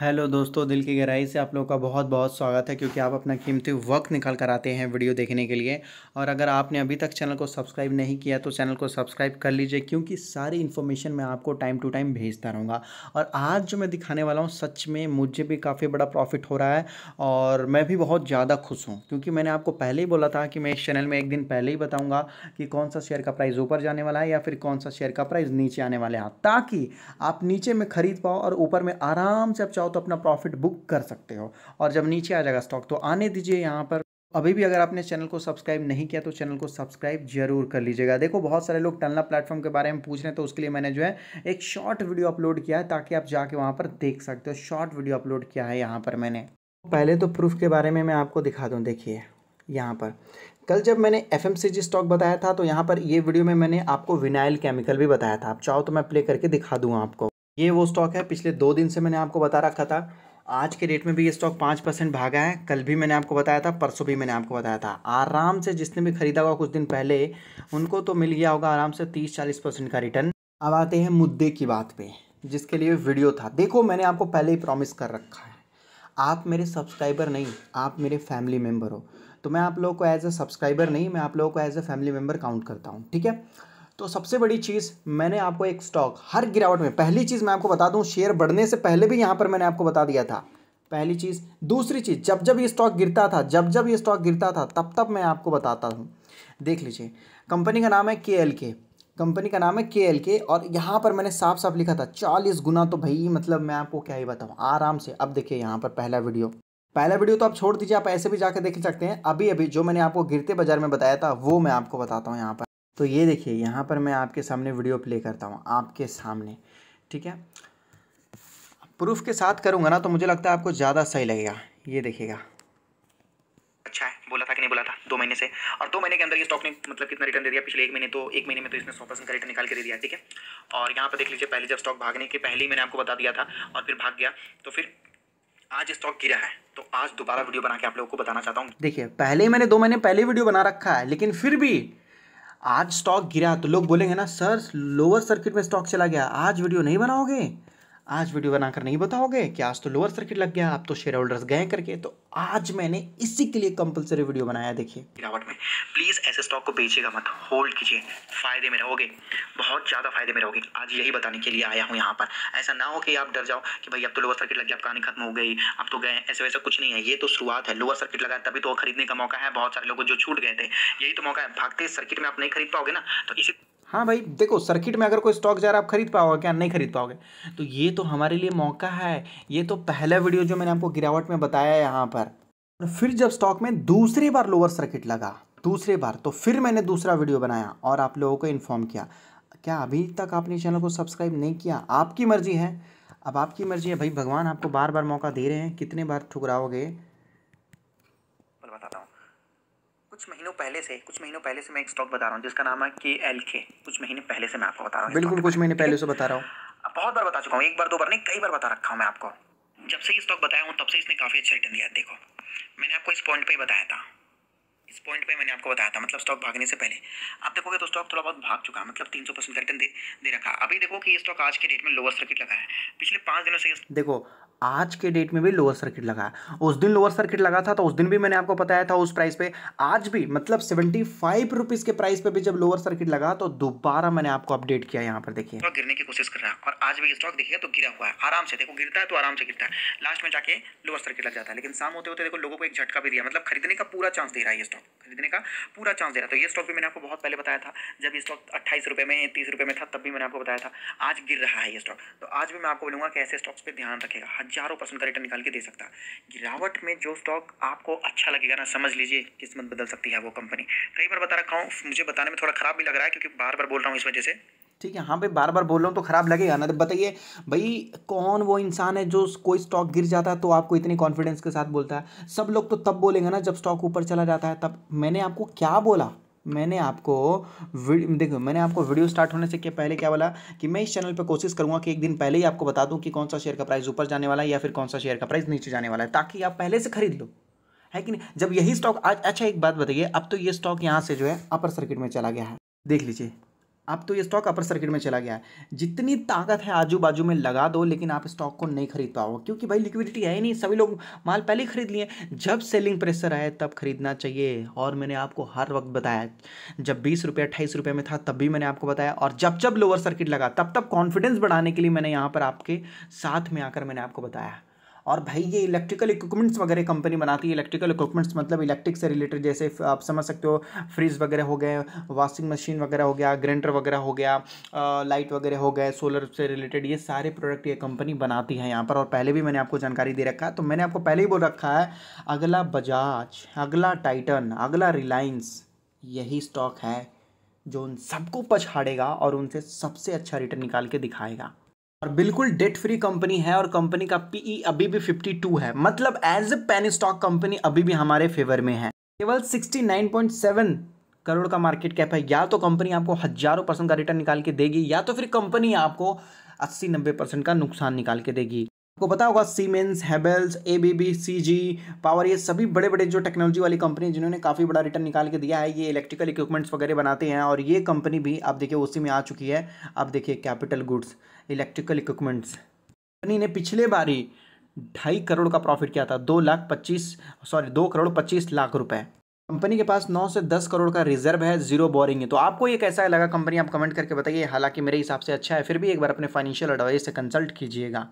hello दोस्तों दिल की गहराई से आप लोगों का बहुत बहुत स्वागत है क्योंकि आप अपना कीमती वक्त निकाल कर आते हैं वीडियो देखने के लिए और अगर आपने अभी तक चैनल को सब्सक्राइब नहीं किया तो चैनल को सब्सक्राइब कर लीजिए क्योंकि सारी इन्फॉर्मेशन मैं आपको टाइम टू टाइम भेजता रहूँगा और आज जो मैं दिखाने वाला हूँ सच में मुझे भी काफ़ी बड़ा प्रॉफिट हो रहा है और मैं भी बहुत ज़्यादा खुश हूँ क्योंकि मैंने आपको पहले ही बोला था कि मैं इस चैनल में एक दिन पहले ही बताऊँगा कि कौन सा शेयर का प्राइस ऊपर जाने वाला है या फिर कौन सा शेयर का प्राइस नीचे आने वाला है ताकि आप नीचे में खरीद पाओ और ऊपर में आराम से आप चाहो चाहो तो अपना प्रॉफिट बुक कर सकते हो और जब नीचे आ जाएगा स्टॉक तो आने दीजिए यहाँ पर अभी भी अगर आपने चैनल को सब्सक्राइब नहीं किया तो चैनल को सब्सक्राइब जरूर कर लीजिएगा देखो बहुत सारे लोग टनला प्लेटफॉर्म के बारे में पूछ रहे हैं तो उसके लिए मैंने जो है एक शॉर्ट वीडियो अपलोड किया है ताकि आप जाके वहाँ पर देख सकते हो शॉर्ट वीडियो अपलोड किया है यहाँ पर मैंने पहले तो प्रूफ के बारे में मैं आपको दिखा दूँ देखिए यहाँ पर कल जब मैंने एफ स्टॉक बताया था तो यहाँ पर ये वीडियो में मैंने आपको विनाइल केमिकल भी बताया था आप चाहो तो मैं प्ले करके दिखा दूँ आपको ये वो स्टॉक है पिछले दो दिन से मैंने आपको बता रखा था आज के डेट में भी ये स्टॉक पाँच परसेंट भागा है कल भी मैंने आपको बताया था परसों भी मैंने आपको बताया था आराम से जिसने भी खरीदा हुआ कुछ दिन पहले उनको तो मिल गया होगा आराम से तीस चालीस परसेंट का रिटर्न अब आते हैं मुद्दे की बात पे जिसके लिए वीडियो था देखो मैंने आपको पहले ही प्रॉमिस कर रखा है आप मेरे सब्सक्राइबर नहीं आप मेरे फैमिली मेम्बर हो तो मैं आप लोगों को एज ए सब्सक्राइबर नहीं मैं आप लोगों को as a family member count करता हूँ ठीक है तो सबसे बड़ी चीज़ मैंने आपको एक स्टॉक हर गिरावट में पहली चीज़ मैं आपको बता दूं शेयर बढ़ने से पहले भी यहाँ पर मैंने आपको बता दिया था पहली चीज़ दूसरी चीज़ जब जब ये स्टॉक गिरता था जब जब ये स्टॉक गिरता था तब तब मैं आपको बताता हूँ देख लीजिए कंपनी का नाम है के एल के कंपनी का नाम है के एल के और यहाँ पर मैंने साफ साफ लिखा था चालीस गुना तो भाई मतलब मैं आपको क्या ही बताऊँ आराम से अब देखिए यहाँ पर पहला वीडियो पहला वीडियो तो आप छोड़ दीजिए आप ऐसे भी जाकर देख सकते हैं अभी अभी जो मैंने आपको गिरते बाजार में बताया था वो मैं आपको बताता हूँ यहाँ पर तो ये देखिए यहाँ पर मैं आपके सामने वीडियो प्ले करता हूँ आपके सामने ठीक है प्रूफ के साथ करूँगा ना तो मुझे लगता है आपको ज़्यादा सही लगेगा ये देखिएगा अच्छा है बोला था कि नहीं बोला था दो महीने से और दो महीने के अंदर ये स्टॉक ने मतलब कितना रिटर्न दे दिया पिछले एक महीने तो एक महीने में तो इसने सौ परसेंट का रिटर्न निकाल के दे दिया ठीक है और यहाँ पर देख लीजिए पहले जब स्टॉक भागने के पहले ही मैंने आपको बता दिया था और फिर भाग गया तो फिर आज स्टॉक गिरा है तो आज दोबारा वीडियो बना के आप लोगों को बताना चाहता हूँ देखिए पहले ही मैंने दो महीने पहले वीडियो बना रखा है लेकिन फिर भी आज स्टॉक गिरा तो लोग बोलेंगे ना सर लोअर सर्किट में स्टॉक चला गया आज वीडियो नहीं बनाओगे आज वीडियो बनाकर नहीं बताओगे कि आज तो लोअर सर्किट लग गया आप तो शेयर होल्डर्स गए करके तो आज मैंने इसी के लिए कंपलसरी वीडियो बनाया देखिए गिरावट में प्लीज़ ऐसे स्टॉक को बेचिएगा मत होल्ड कीजिए फायदे में रहोगे बहुत ज़्यादा फायदे में रहोगे आज यही बताने के लिए आया हूँ यहाँ पर ऐसा ना हो कि आप डर जाओ कि भाई अब तो लोअर सर्किट लग गया कहानी खत्म हो गई अब तो गए ऐसे वैसा कुछ नहीं है ये तो शुरुआत है लोअर सर्किट लगा तभी तो खरीदने का मौका है बहुत सारे लोग जो छूट गए थे यही तो मौका है भागते सर्किट में आप नहीं खरीद पाओगे ना तो इसी हाँ भाई देखो सर्किट में अगर कोई स्टॉक जा रहा है आप खरीद पाओगे क्या नहीं खरीद पाओगे तो ये तो हमारे लिए मौका है ये तो पहला वीडियो जो मैंने आपको गिरावट में बताया है यहाँ पर और फिर जब स्टॉक में दूसरी बार लोअर सर्किट लगा दूसरी बार तो फिर मैंने दूसरा वीडियो बनाया और आप लोगों को इन्फॉर्म किया क्या अभी तक आपने चैनल को सब्सक्राइब नहीं किया आपकी मर्जी है अब आपकी मर्जी है भाई भगवान आपको बार बार मौका दे रहे हैं कितने बार ठुकराओगे कुछ महीनों पहले से कुछ महीनों पहले से मैं एक स्टॉक बता रहा हूँ जिसका नाम है के एल के कुछ महीने पहले से मैं आपको बता रहा हूँ बिल्कुल कुछ महीने पहले से बता रहा हूँ बहुत बार बता चुका हूँ एक बार दो बार नहीं कई बार बता रखा हूँ मैं आपको जब से ये स्टॉक बताया हूँ तब से इसने काफ़ी अच्छा रिटर्न दिया देखो मैंने आपको इस पॉइंट पर ही बताया था इस पॉइंट पे मैंने आपको बताया था मतलब स्टॉक भागने से पहले आप देखोगे तो स्टॉक थोड़ा बहुत भाग चुका है मतलब तीन सौ परसेंट का रिटर्न दे, दे रखा अभी देखो कि ये स्टॉक आज के डेट में लोअर सर्किट लगा है पिछले पाँच दिनों से देखो आज के डेट में भी लोअर सर्किट लगा उस दिन लोअर सर्किट लगा था तो उस दिन भी मैंने आपको बताया था उस प्राइस पे आज भी मतलब सेवेंटी फाइव रुपीज़ के प्राइस पे भी जब लोअर सर्किट लगा तो दोबारा मैंने आपको अपडेट किया यहाँ पर देखिए स्टॉक गिरने की कोशिश कर रहा है और आज भी स्टॉक देखिएगा तो गिरा हुआ है आराम से देखो गिरता है तो आराम से गिरता है लास्ट में जाके लोअर सर्किट लग जाता है लेकिन शाम होते होते देखो लोगों को एक झटका भी दिया मतलब खरीदने का पूरा चांस दे रहा है ये स्टॉक खरीदने का पूरा चांस दे रहा है तो ये स्टॉक भी मैंने आपको बहुत पहले बताया था जब ये स्टॉक अट्ठाईस रुपये में तीस रुपये में था तब भी मैंने आपको बताया था आज गिर रहा है ये स्टॉक तो आज भी मैं आपको बोलूँगा कि ऐसे स्टॉक्स पर ध्यान रखेगा हजारों परसेंट का रिटर्न निकाल के दे सकता गिरावट में जो स्टॉक आपको अच्छा लगेगा ना समझ लीजिए किस्मत बदल सकती है वो कंपनी कई बार बता रखा हूँ मुझे बताने में थोड़ा खराब भी लग रहा है क्योंकि बार बार बोल रहा हूँ इस वजह से ठीक है हाँ भाई बार बार बोल रहा हूँ तो खराब लगेगा ना तो बताइए भाई कौन वो इंसान है जो कोई स्टॉक गिर जाता है तो आपको इतनी कॉन्फिडेंस के साथ बोलता है सब लोग तो तब बोलेंगे ना जब स्टॉक ऊपर चला जाता है तब मैंने आपको क्या बोला मैंने आपको देखो मैंने आपको वीडियो स्टार्ट होने से पहले क्या बोला कि मैं इस चैनल पर कोशिश करूँगा कि एक दिन पहले ही आपको बता दूँ कि कौन सा शेयर का प्राइस ऊपर जाने वाला है या फिर कौन सा शेयर का प्राइस नीचे जाने वाला है ताकि आप पहले से खरीद लो है कि नहीं जब यही स्टॉक आज अच्छा एक बात बताइए अब तो ये स्टॉक यहाँ से जो है अपर सर्किट में चला गया है देख लीजिए अब तो ये स्टॉक अपर सर्किट में चला गया है जितनी ताकत है आजू बाजू में लगा दो लेकिन आप स्टॉक को नहीं खरीद पाओ क्योंकि भाई लिक्विडिटी है ही नहीं सभी लोग माल पहले ही खरीद लिए जब सेलिंग प्रेशर आए तब खरीदना चाहिए और मैंने आपको हर वक्त बताया जब बीस रुपये अट्ठाईस रुपये में था तब भी मैंने आपको बताया और जब जब लोअर सर्किट लगा तब तब कॉन्फिडेंस बढ़ाने के लिए मैंने यहाँ पर आपके साथ में आकर मैंने आपको बताया और भाई ये इलेक्ट्रिकल इक्विपमेंट्स वगैरह कंपनी बनाती है इलेक्ट्रिकल इक्विपमेंट्स मतलब इलेक्ट्रिक से रिलेटेड जैसे आप समझ सकते हो फ्रिज वगैरह हो गए वॉशिंग मशीन वगैरह हो गया ग्रेंडर वगैरह हो गया लाइट वगैरह हो गए सोलर से रिलेटेड ये सारे प्रोडक्ट ये कंपनी बनाती है यहाँ पर और पहले भी मैंने आपको जानकारी दे रखा है तो मैंने आपको पहले ही बोल रखा है अगला बजाज अगला टाइटन अगला रिलायंस यही स्टॉक है जो उन सबको पछाड़ेगा और उनसे सबसे अच्छा रिटर्न निकाल के दिखाएगा और बिल्कुल डेट फ्री कंपनी है और कंपनी का पीई e अभी भी 52 है मतलब as a penny stock company अभी भी हमारे फेवर में है केवल 69.7 करोड़ का मार्केट कैप है या तो कंपनी आपको हजारों परसेंट का रिटर्न निकाल के देगी या तो फिर कंपनी आपको अस्सी नब्बे परसेंट का नुकसान निकाल के देगी आपको पता होगा सीमेंस हैबल्स सी जी पावर ये सभी बड़े बड़े जो टेक्नोलॉजी वाली कंपनी जिन्होंने काफ़ी बड़ा रिटर्न निकाल के दिया है ये इलेक्ट्रिकल इक्विपमेंट्स वगैरह बनाते हैं और ये कंपनी भी आप देखिए उसी में आ चुकी है आप देखिए capital goods electrical equipments company ने पिछले बारी ढाई करोड़ का प्रॉफिट किया था दो लाख पच्चीस सॉरी दो करोड़ पच्चीस लाख रुपए कंपनी के पास नौ से दस करोड़ का रिजर्व है जीरो बोरिंग है तो आपको ये कैसा लगा कंपनी आप कमेंट करके बताइए हालांकि मेरे हिसाब से अच्छा है फिर भी एक बार अपने फाइनेंशियल एडवाइजर से कंसल्ट कीजिएगा